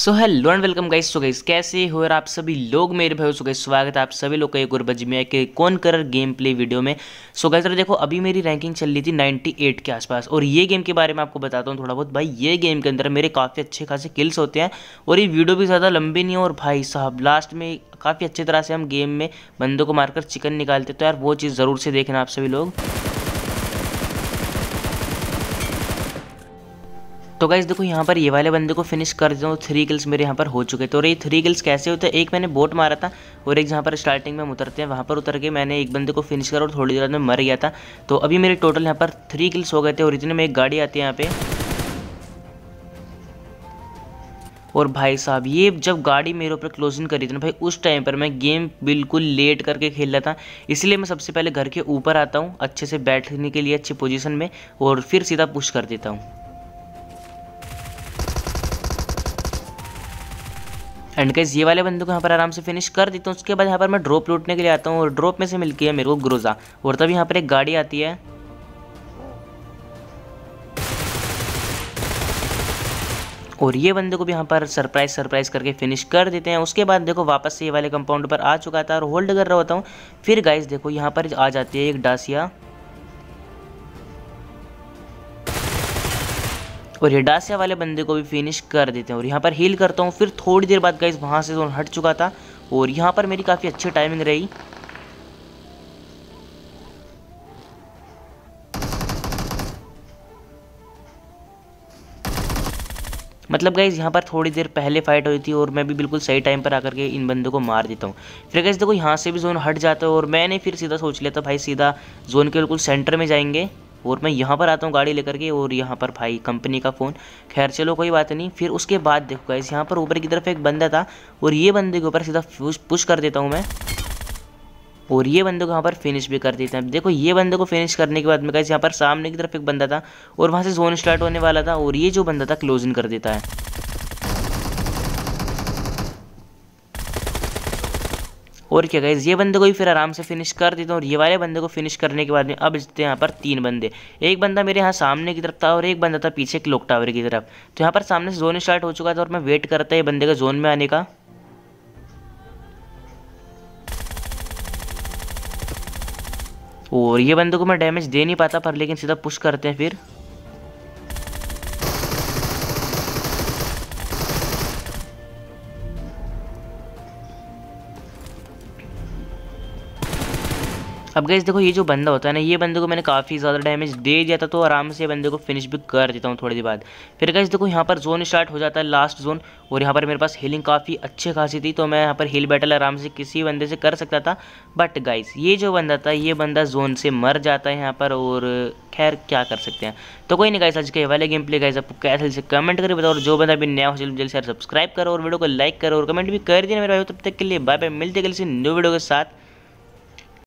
so hello and welcome guys so guys कैसे हो और आप सभी लोग मेरे भाई सो गाइस स्वागत है आप सभी लोग का एक और बजमिया के कौन कर गेम प्ले वीडियो में सो गाइस सर देखो अभी मेरी रैंकिंग चल रही थी 98 के आसपास और ये गेम के बारे में आपको बताता हूँ थोड़ा बहुत भाई ये गेम के अंदर मेरे काफ़ी अच्छे खासे किल्स होते हैं और ये वीडियो भी ज़्यादा लंबी नहीं है और भाई साहब लास्ट में काफ़ी अच्छी तरह से हम गेम में बंदों को मारकर चिकन निकालते तो यार वो चीज़ ज़रूर से देखना आप सभी लोग तो गाइज देखो यहाँ पर ये वाले बंदे को फिनिश कर दो थ्री किल्स मेरे यहाँ पर हो चुके तो और ये थ्री किल्स कैसे होते हैं एक मैंने बोट मारा था और एक जहाँ पर स्टार्टिंग में उतरते हैं वहाँ पर उतर के मैंने एक बंदे को फिनिश करा और थोड़ी देर में मर गया था तो अभी मेरे टोटल यहाँ पर थ्री किल्स हो गए थे और इतने में एक गाड़ी आती है यहाँ पे और भाई साहब ये जब गाड़ी मेरे ऊपर क्लोजिंग करी थी ना भाई उस टाइम पर मैं गेम बिल्कुल लेट करके खेल रहा था इसलिए मैं सबसे पहले घर के ऊपर आता हूँ अच्छे से बैठने के लिए अच्छी पोजीशन में और फिर सीधा पुश कर देता हूँ एंड कैसे ये वाले बंदे को यहाँ पर आराम से फिनिश कर देता हूँ उसके बाद यहाँ पर मैं ड्रॉप लूटने के लिए आता हूँ और ड्रॉप में से मिलती है मेरे को ग्रोज़ा और तब यहाँ पर एक गाड़ी आती है और ये बंदे को भी यहाँ पर सरप्राइज सरप्राइज करके फिनिश कर देते हैं उसके बाद देखो वापस से ये वाले कंपाउंड पर आ चुका था और होल्ड कर रहा होता हूँ फिर गाइस देखो यहाँ पर आ जाती है एक डासिया और हिडासिया वाले बंदे को भी फिनिश कर देते हैं और यहाँ पर हील करता हूँ फिर थोड़ी देर बाद गाइज वहाँ से जोन हट चुका था और यहाँ पर मेरी काफ़ी अच्छी टाइमिंग रही मतलब गाइज़ यहाँ पर थोड़ी देर पहले फाइट हुई थी और मैं भी बिल्कुल सही टाइम पर आकर के इन बंदों को मार देता हूँ फिर गाइज़ देखो यहाँ से भी जोन हट जाता है और मैंने फिर सीधा सोच लिया था भाई सीधा जोन के बिल्कुल सेंटर में जाएंगे और मैं यहाँ पर आता हूँ गाड़ी लेकर के और यहाँ पर भाई कंपनी का फ़ोन खैर चलो कोई बात नहीं फिर उसके बाद देखो गाइस यहाँ पर ऊपर की तरफ एक बंदा था और ये बंदे के ऊपर सीधा पुश कर देता हूँ मैं और ये बंदे को यहाँ पर फिनिश भी कर देते हैं देखो ये बंदे को फिनिश करने के बाद में गाइस यहाँ पर सामने की तरफ एक बंदा था और वहाँ से जोन स्टार्ट होने वाला था और ये जो बंदा था क्लोज इन कर देता है और क्या गाइज ये बंदे को भी फिर आराम से फिनिश कर देता हूँ और ये वाले बंदे को फिनिश करने के बाद में अब जीतते यहाँ पर तीन बंदे एक बंदा मेरे यहाँ सामने की तरफ था और एक बंदा था पीछे क्लोक टावर की तरफ तो यहाँ पर सामने से जोन स्टार्ट हो चुका था और मैं वेट करता ये बंदे का जोन में आने का और ये बंदे को मैं डैमेज दे नहीं पाता पर लेकिन सीधा पुश करते हैं फिर अब गैस देखो ये जो बंदा होता है ना ये बंदे को मैंने काफ़ी ज़्यादा डैमेज दे दिया था तो आराम से बंदे को फिनिश भी कर देता हूँ थोड़ी देर बाद फिर गैस देखो यहाँ पर जोन स्टार्ट हो जाता है लास्ट जोन और यहाँ पर मेरे पास हीलिंग काफ़ी अच्छी खासी थी तो मैं यहाँ पर हील बैटल आराम से किसी बंदे से कर सकता था बट गाइस ये जो बंदा था ये बंदा जोन से मर जाता है यहाँ पर और खैर क्या कर सकते हैं तो कोई नहीं गाइस आज के वाले गेम प्ले गाइस आपको कैसे से कमेंट करके बताओ और जो बंदा भी नया हो जल्दी जल्दी सब्सक्राइब करो और वीडियो को लाइक करो और कमेंट भी कर देना मेरे भाई तब तक के लिए बाय बाय मिलते कल से न्यू वीडियो के साथ